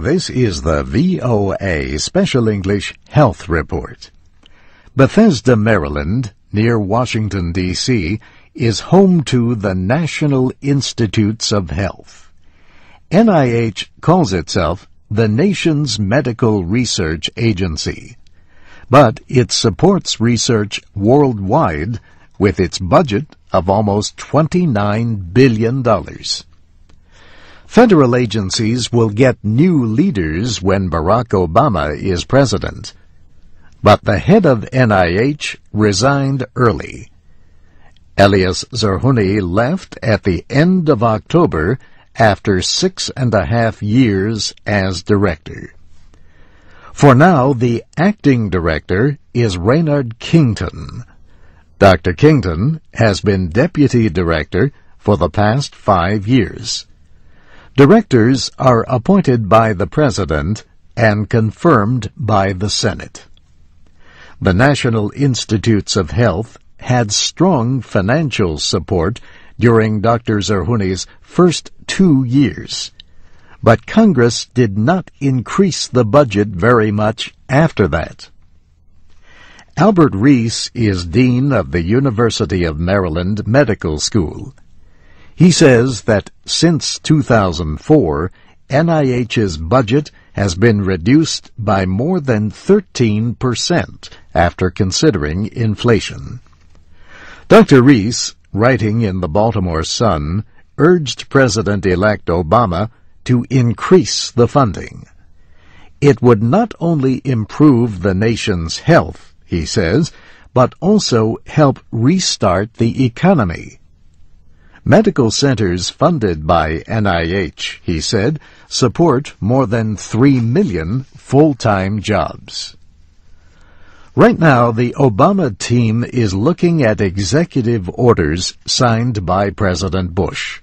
This is the VOA Special English Health Report. Bethesda, Maryland, near Washington, D.C., is home to the National Institutes of Health. NIH calls itself the nation's medical research agency, but it supports research worldwide with its budget of almost $29 billion. Federal agencies will get new leaders when Barack Obama is president. But the head of NIH resigned early. Elias Zerhuni left at the end of October after six and a half years as director. For now, the acting director is Reynard Kington. Dr. Kington has been deputy director for the past five years. Directors are appointed by the President and confirmed by the Senate. The National Institutes of Health had strong financial support during Dr. Zerhuni's first two years. But Congress did not increase the budget very much after that. Albert Reese is Dean of the University of Maryland Medical School. He says that since 2004, NIH's budget has been reduced by more than 13% after considering inflation. Dr. Reese, writing in the Baltimore Sun, urged President-elect Obama to increase the funding. It would not only improve the nation's health, he says, but also help restart the economy Medical centers funded by NIH, he said, support more than 3 million full-time jobs. Right now, the Obama team is looking at executive orders signed by President Bush.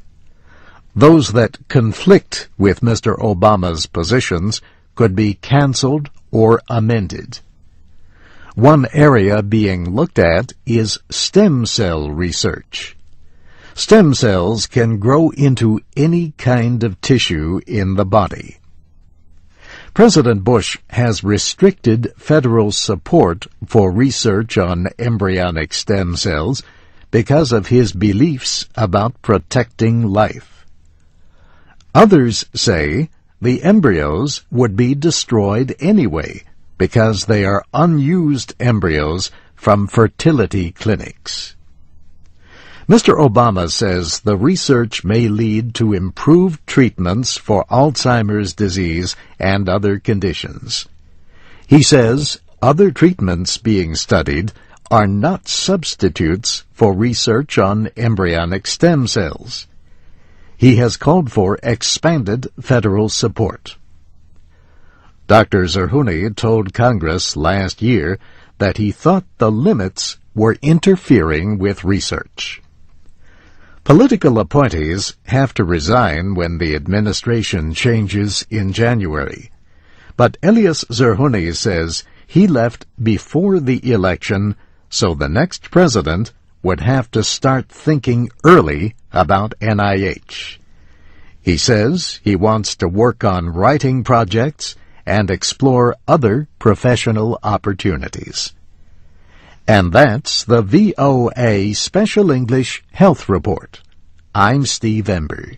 Those that conflict with Mr. Obama's positions could be canceled or amended. One area being looked at is stem cell research. Stem cells can grow into any kind of tissue in the body. President Bush has restricted federal support for research on embryonic stem cells because of his beliefs about protecting life. Others say the embryos would be destroyed anyway because they are unused embryos from fertility clinics. Mr. Obama says the research may lead to improved treatments for Alzheimer's disease and other conditions. He says other treatments being studied are not substitutes for research on embryonic stem cells. He has called for expanded federal support. Dr. Zerhuni told Congress last year that he thought the limits were interfering with research. Political appointees have to resign when the administration changes in January. But Elias Zerhouni says he left before the election, so the next president would have to start thinking early about NIH. He says he wants to work on writing projects and explore other professional opportunities. And that's the VOA Special English Health Report. I'm Steve Ember.